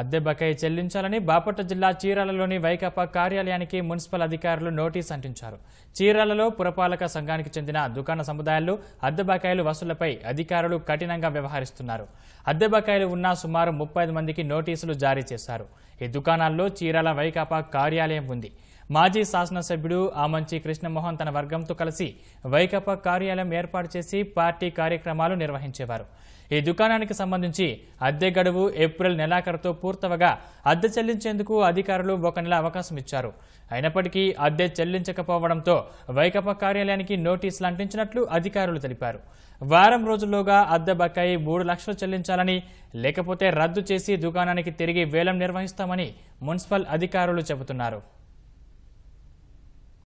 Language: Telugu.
అద్దె బకాయి చెల్లించాలని బాపట్ల జిల్లా చీరాలలోని వైకాపా కార్యాలయానికి మున్సిపల్ అధికారులు నోటీస్ అంటించారు చీరాలలో పురపాలక సంఘానికి చెందిన దుకాణ సముదాయాల్లో అద్దె బకాయిలు వసూళ్లపై అధికారులు కఠినంగా వ్యవహరిస్తున్నారు అద్దె బకాయిలు ఉన్న సుమారు ముప్పై మందికి నోటీసులు జారీ చేశారు ఈ దుకాణాల్లో చీరాల వైకాపా కార్యాలయం ఉంది మాజీ శాసనసభ్యుడు ఆమంచి కృష్ణమోహన్ తన వర్గంతో కలిసి వైకపా కార్యాలయం ఏర్పాటు చేసి పార్టీ కార్యక్రమాలు నిర్వహించేవారు ఈ దుకాణానికి సంబంధించి అద్దె గడువు ఏప్రిల్ నెలాఖరుతో పూర్తవగా అద్దె చెల్లించేందుకు అధికారులు ఒక నెల అవకాశం ఇచ్చారు అయినప్పటికీ అద్దె చెల్లించకపోవడంతో వైకపా కార్యాలయానికి నోటీసులు అంటించినట్లు అధికారులు తెలిపారు వారం రోజుల్లోగా అద్దె బకాయి మూడు లక్షలు చెల్లించాలని లేకపోతే రద్దు చేసి దుకాణానికి తిరిగి వేలం నిర్వహిస్తామని మున్సిపల్ అధికారులు చెబుతున్నారు